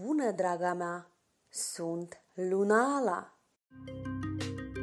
Bună, draga mea! Sunt Lunala!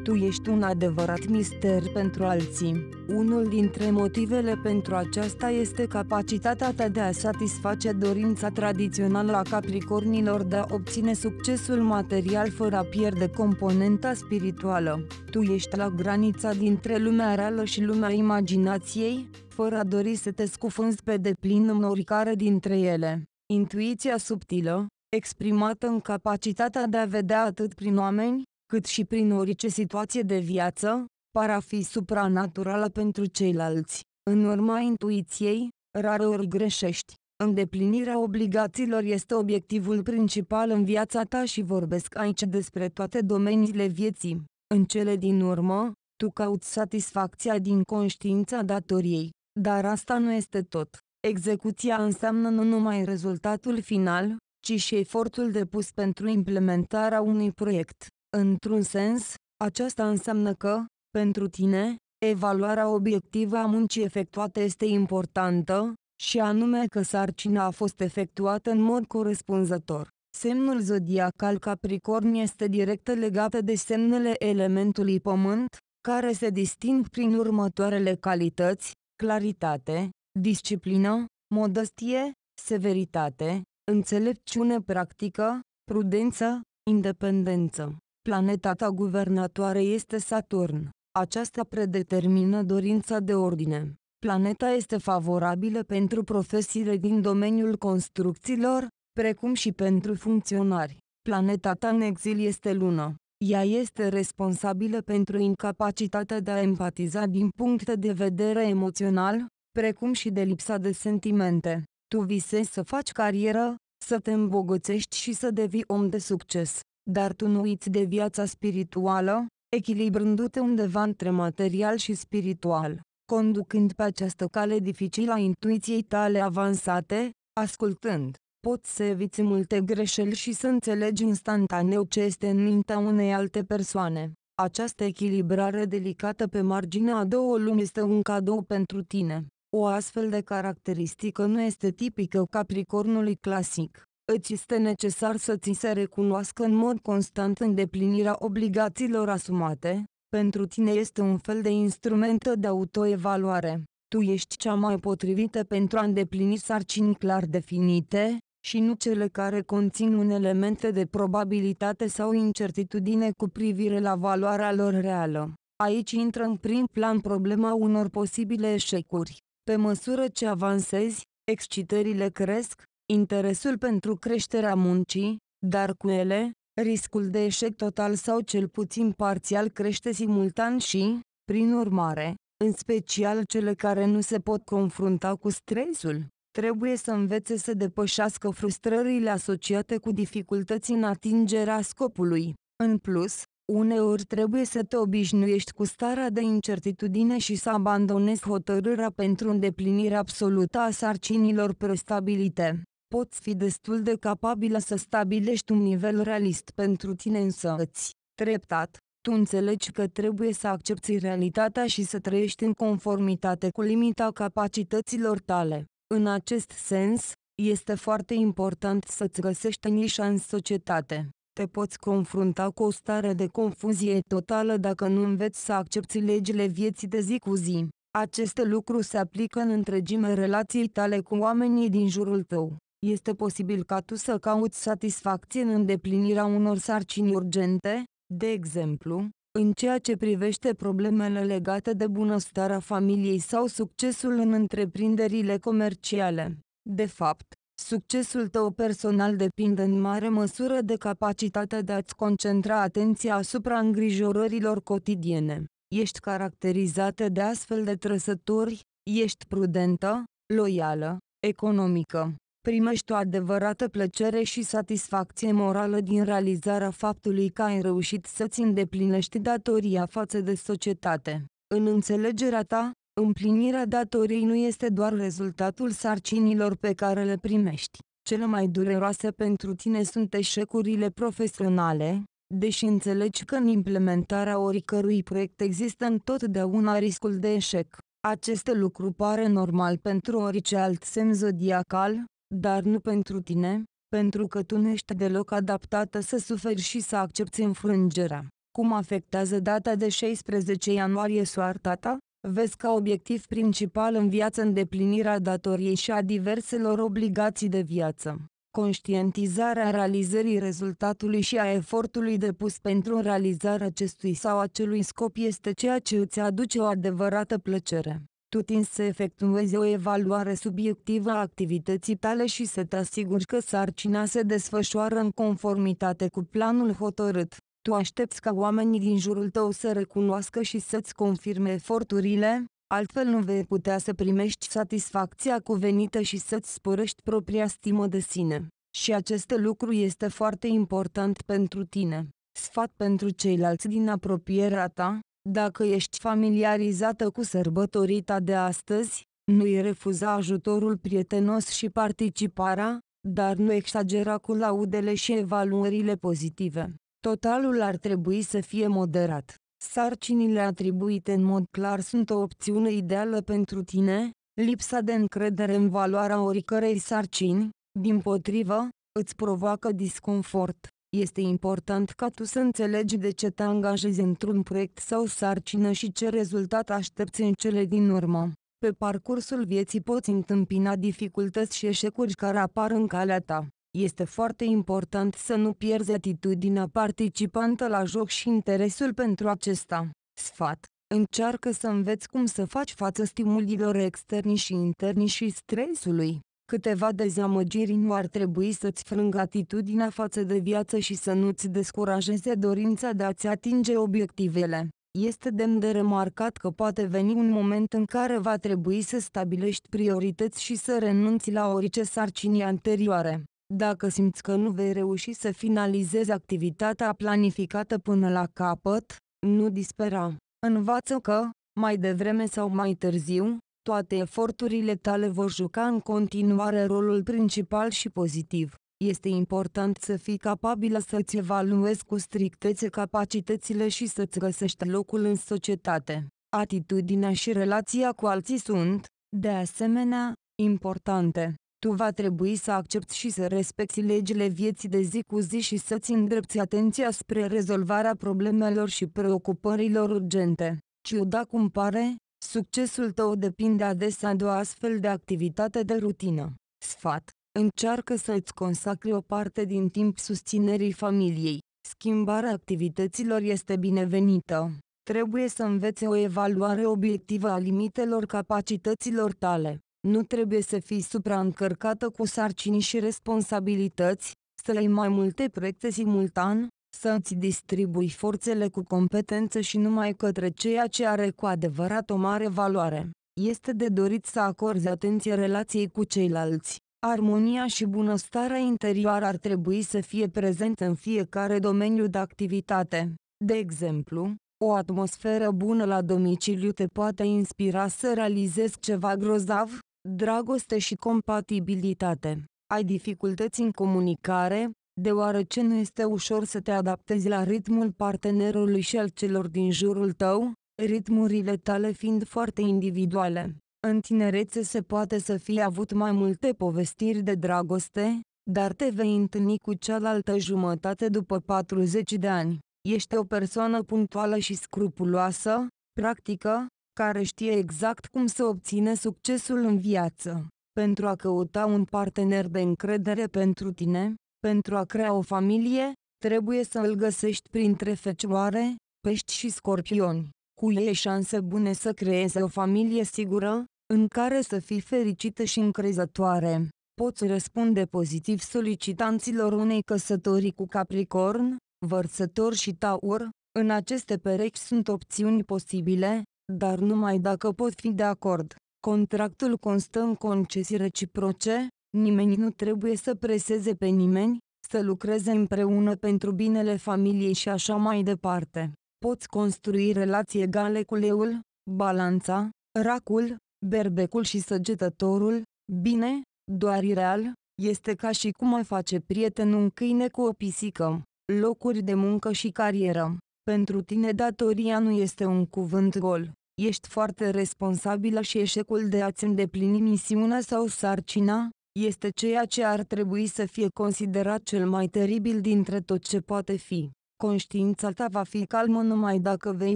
Tu ești un adevărat mister pentru alții. Unul dintre motivele pentru aceasta este capacitatea ta de a satisface dorința tradițională a capricornilor de a obține succesul material fără a pierde componenta spirituală. Tu ești la granița dintre lumea reală și lumea imaginației, fără a dori să te scufunzi pe deplin în oricare dintre ele. Intuiția subtilă, exprimată în capacitatea de a vedea atât prin oameni, cât și prin orice situație de viață, par a fi supranaturală pentru ceilalți. În urma intuiției, rareori greșești. Îndeplinirea obligațiilor este obiectivul principal în viața ta și vorbesc aici despre toate domeniile vieții. În cele din urmă, tu cauți satisfacția din conștiința datoriei, dar asta nu este tot. Execuția înseamnă nu numai rezultatul final, ci și efortul depus pentru implementarea unui proiect. Într-un sens, aceasta înseamnă că, pentru tine, evaluarea obiectivă a muncii efectuate este importantă, și anume că sarcina a fost efectuată în mod corespunzător. Semnul zodiacal Capricorn este direct legat de semnele elementului pământ, care se disting prin următoarele calități, claritate, disciplină, modestie, severitate, înțelepciune practică, prudență, independență. Planeta ta guvernatoare este Saturn. Aceasta predetermină dorința de ordine. Planeta este favorabilă pentru profesiile din domeniul construcțiilor, precum și pentru funcționari. Planeta ta în exil este lună. Ea este responsabilă pentru incapacitatea de a empatiza din punct de vedere emoțional, precum și de lipsa de sentimente. Tu visezi să faci carieră, să te îmbogățești și să devii om de succes, dar tu nu uiți de viața spirituală, echilibrându-te undeva între material și spiritual, conducând pe această cale dificilă a intuiției tale avansate, ascultând. Poți să eviți multe greșeli și să înțelegi instantaneu ce este în mintea unei alte persoane. Această echilibrare delicată pe marginea a două lumi este un cadou pentru tine. O astfel de caracteristică nu este tipică Capricornului clasic. Îți este necesar să ți se recunoască în mod constant îndeplinirea obligațiilor asumate, pentru tine este un fel de instrument de autoevaluare. Tu ești cea mai potrivită pentru a îndeplini sarcini clar definite, și nu cele care conțin un element de probabilitate sau incertitudine cu privire la valoarea lor reală. Aici intră în prim plan problema unor posibile eșecuri. Pe măsură ce avansezi, excitările cresc, interesul pentru creșterea muncii, dar cu ele, riscul de eșec total sau cel puțin parțial crește simultan și, prin urmare, în special cele care nu se pot confrunta cu stresul, trebuie să învețe să depășească frustrările asociate cu dificultăți în atingerea scopului. În plus, Uneori trebuie să te obișnuiești cu starea de incertitudine și să abandonezi hotărârea pentru îndeplinirea absolută a sarcinilor prestabilite. Poți fi destul de capabilă să stabilești un nivel realist pentru tine îți, Treptat, tu înțelegi că trebuie să accepti realitatea și să trăiești în conformitate cu limita capacităților tale. În acest sens, este foarte important să-ți găsești nișa în societate te poți confrunta cu o stare de confuzie totală dacă nu înveți să accepti legile vieții de zi cu zi. Aceste lucruri se aplică în întregime relației tale cu oamenii din jurul tău. Este posibil ca tu să cauți satisfacție în îndeplinirea unor sarcini urgente, de exemplu, în ceea ce privește problemele legate de bunăstarea familiei sau succesul în întreprinderile comerciale. De fapt, Succesul tău personal depinde în mare măsură de capacitatea de a-ți concentra atenția asupra îngrijorărilor cotidiene. Ești caracterizată de astfel de trăsături, ești prudentă, loială, economică. Primești o adevărată plăcere și satisfacție morală din realizarea faptului că ai reușit să-ți îndeplinești datoria față de societate. În înțelegerea ta, Împlinirea datoriei nu este doar rezultatul sarcinilor pe care le primești. Cele mai dureroase pentru tine sunt eșecurile profesionale, deși înțelegi că în implementarea oricărui proiect există întotdeauna riscul de eșec. Acest lucru pare normal pentru orice alt semn zodiacal, dar nu pentru tine, pentru că tu nu ești deloc adaptată să suferi și să accepti înfrângerea. Cum afectează data de 16 ianuarie soarta ta? Vezi ca obiectiv principal în viață îndeplinirea datoriei și a diverselor obligații de viață. Conștientizarea realizării rezultatului și a efortului depus pentru realizarea acestui sau acelui scop este ceea ce îți aduce o adevărată plăcere. Tu tin să efectuezi o evaluare subiectivă a activității tale și să te asiguri că sarcina se desfășoară în conformitate cu planul hotărât. Tu aștepți ca oamenii din jurul tău să recunoască și să-ți confirme eforturile, altfel nu vei putea să primești satisfacția cuvenită și să-ți spărăști propria stimă de sine. Și acest lucru este foarte important pentru tine. Sfat pentru ceilalți din apropierea ta, dacă ești familiarizată cu sărbătorita de astăzi, nu-i refuza ajutorul prietenos și participarea, dar nu exagera cu laudele și evaluările pozitive. Totalul ar trebui să fie moderat. Sarcinile atribuite în mod clar sunt o opțiune ideală pentru tine, lipsa de încredere în valoarea oricărei sarcini, din potrivă, îți provoacă disconfort. Este important ca tu să înțelegi de ce te angajezi într-un proiect sau sarcină și ce rezultat aștepți în cele din urmă. Pe parcursul vieții poți întâmpina dificultăți și eșecuri care apar în calea ta. Este foarte important să nu pierzi atitudinea participantă la joc și interesul pentru acesta. Sfat Încearcă să înveți cum să faci față stimulilor externi și interni și stresului. Câteva dezamăgiri nu ar trebui să-ți frângă atitudinea față de viață și să nu-ți descurajeze dorința de a-ți atinge obiectivele. Este demn de remarcat că poate veni un moment în care va trebui să stabilești priorități și să renunți la orice sarcini anterioare. Dacă simți că nu vei reuși să finalizezi activitatea planificată până la capăt, nu dispera. Învață că, mai devreme sau mai târziu, toate eforturile tale vor juca în continuare rolul principal și pozitiv. Este important să fii capabilă să-ți evaluezi cu strictețe capacitățile și să-ți găsești locul în societate. Atitudinea și relația cu alții sunt, de asemenea, importante. Tu va trebui să accepti și să respecti legile vieții de zi cu zi și să-ți îndrepti atenția spre rezolvarea problemelor și preocupărilor urgente. Ciuda cum pare, succesul tău depinde adesea de o astfel de activitate de rutină. Sfat Încearcă să îți consacri o parte din timp susținerii familiei. Schimbarea activităților este binevenită. Trebuie să înveți o evaluare obiectivă a limitelor capacităților tale. Nu trebuie să fii supraîncărcată cu sarcini și responsabilități, să ai mai multe proiecte simultan, să îți distribui forțele cu competență și numai către ceea ce are cu adevărat o mare valoare. Este de dorit să acorzi atenție relației cu ceilalți. Armonia și bunăstarea interioară ar trebui să fie prezentă în fiecare domeniu de activitate. De exemplu, o atmosferă bună la domiciliu te poate inspira să realizezi ceva grozav, dragoste și compatibilitate. Ai dificultăți în comunicare, deoarece nu este ușor să te adaptezi la ritmul partenerului și al celor din jurul tău, ritmurile tale fiind foarte individuale. În tinerețe se poate să fie avut mai multe povestiri de dragoste, dar te vei întâlni cu cealaltă jumătate după 40 de ani. Ești o persoană punctuală și scrupuloasă, practică, care știe exact cum să obține succesul în viață. Pentru a căuta un partener de încredere pentru tine, pentru a crea o familie, trebuie să îl găsești printre fecioare, pești și scorpioni. Cu ei șanse bune să creeze o familie sigură, în care să fii fericită și încrezătoare. Poți răspunde pozitiv solicitanților unei căsătorii cu Capricorn, Vărsător și Taur, în aceste perechi sunt opțiuni posibile, dar numai dacă pot fi de acord. Contractul constă în concesii reciproce, nimeni nu trebuie să preseze pe nimeni, să lucreze împreună pentru binele familiei și așa mai departe. Poți construi relații egale cu leul, balanța, racul, berbecul și săgetătorul, bine, doar ireal, este ca și cum ai face prieten un câine cu o pisică, locuri de muncă și carieră. Pentru tine datoria nu este un cuvânt gol ești foarte responsabilă și eșecul de a-ți îndeplini misiunea sau sarcina, este ceea ce ar trebui să fie considerat cel mai teribil dintre tot ce poate fi. Conștiința ta va fi calmă numai dacă vei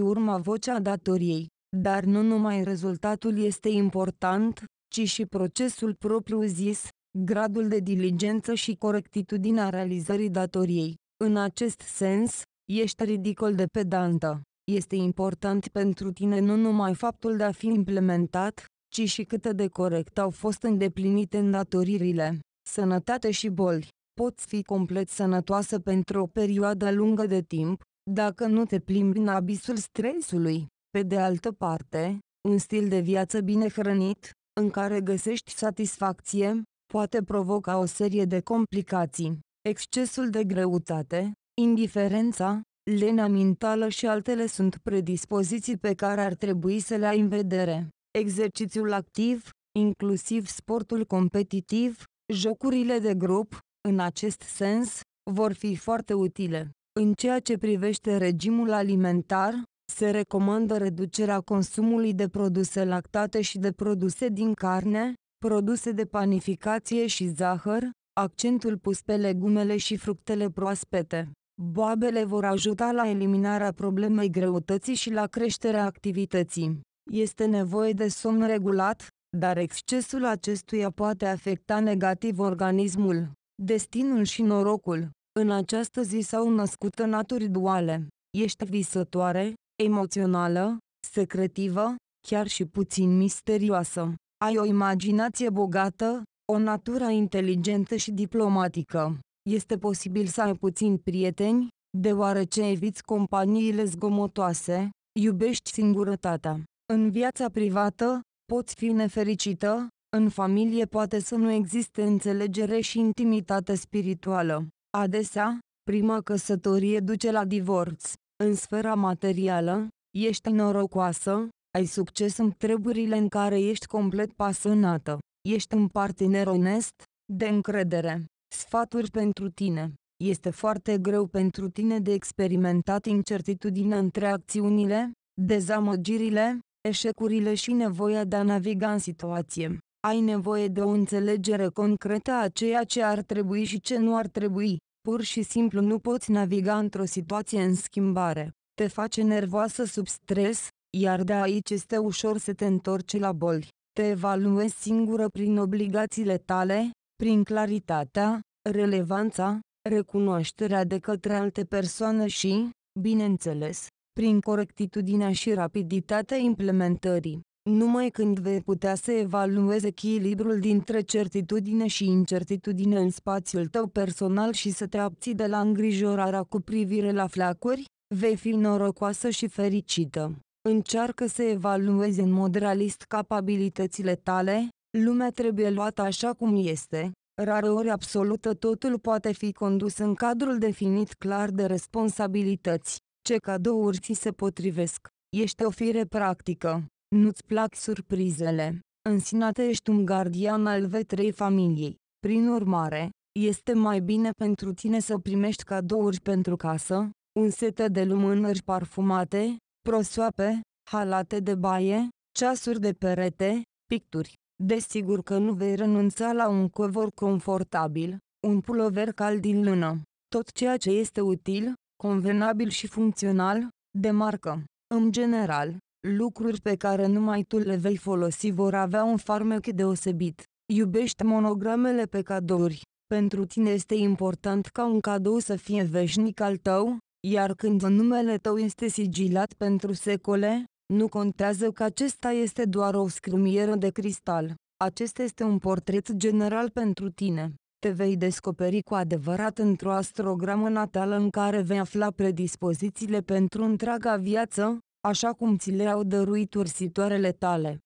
urma vocea datoriei, dar nu numai rezultatul este important, ci și procesul propriu-zis, gradul de diligență și corectitudinea realizării datoriei. În acest sens, ești ridicol de pedantă. Este important pentru tine nu numai faptul de a fi implementat, ci și cât de corect au fost îndeplinite îndatoririle. Sănătate și boli. Poți fi complet sănătoasă pentru o perioadă lungă de timp, dacă nu te plimbi în abisul stresului. Pe de altă parte, un stil de viață bine hrănit, în care găsești satisfacție, poate provoca o serie de complicații. Excesul de greutate, indiferența, lena mentală și altele sunt predispoziții pe care ar trebui să le ai în vedere. Exercițiul activ, inclusiv sportul competitiv, jocurile de grup, în acest sens, vor fi foarte utile. În ceea ce privește regimul alimentar, se recomandă reducerea consumului de produse lactate și de produse din carne, produse de panificație și zahăr, accentul pus pe legumele și fructele proaspete. Boabele vor ajuta la eliminarea problemei greutății și la creșterea activității. Este nevoie de somn regulat, dar excesul acestuia poate afecta negativ organismul, destinul și norocul. În această zi s-au născut naturi duale. Ești visătoare, emoțională, secretivă, chiar și puțin misterioasă. Ai o imaginație bogată, o natură inteligentă și diplomatică. Este posibil să ai puțini prieteni, deoarece eviți companiile zgomotoase, iubești singurătatea. În viața privată, poți fi nefericită, în familie poate să nu existe înțelegere și intimitate spirituală. Adesea, prima căsătorie duce la divorț. În sfera materială, ești norocoasă, ai succes în treburile în care ești complet pasionată. Ești un partener onest, de încredere. Sfaturi pentru tine. Este foarte greu pentru tine de experimentat incertitudinea între acțiunile, dezamăgirile, eșecurile și nevoia de a naviga în situație. Ai nevoie de o înțelegere concretă a ceea ce ar trebui și ce nu ar trebui. Pur și simplu nu poți naviga într-o situație în schimbare. Te face nervoasă sub stres, iar de aici este ușor să te întorci la boli. Te evaluezi singură prin obligațiile tale, prin claritatea, relevanța, recunoașterea de către alte persoane și, bineînțeles, prin corectitudinea și rapiditatea implementării. Numai când vei putea să evalueze echilibrul dintre certitudine și incertitudine în spațiul tău personal și să te abții de la îngrijorarea cu privire la flacuri, vei fi norocoasă și fericită. Încearcă să evaluezi în mod realist capabilitățile tale, Lumea trebuie luată așa cum este, ori absolută totul poate fi condus în cadrul definit clar de responsabilități. Ce cadouri ți se potrivesc? Ești o fire practică. Nu-ți plac surprizele. În sinate ești un gardian al vetrei familiei. Prin urmare, este mai bine pentru tine să primești cadouri pentru casă, un set de lumânări parfumate, prosoape, halate de baie, ceasuri de perete, picturi, Desigur că nu vei renunța la un covor confortabil, un pulover cald din lână, tot ceea ce este util, convenabil și funcțional, de marcă. În general, lucruri pe care numai tu le vei folosi vor avea un farmec deosebit. Iubești monogramele pe cadouri. Pentru tine este important ca un cadou să fie veșnic al tău, iar când numele tău este sigilat pentru secole, nu contează că acesta este doar o scrumieră de cristal. Acesta este un portret general pentru tine. Te vei descoperi cu adevărat într-o astrogramă natală în care vei afla predispozițiile pentru întreaga viață, așa cum ți le-au dăruit ursitoarele tale.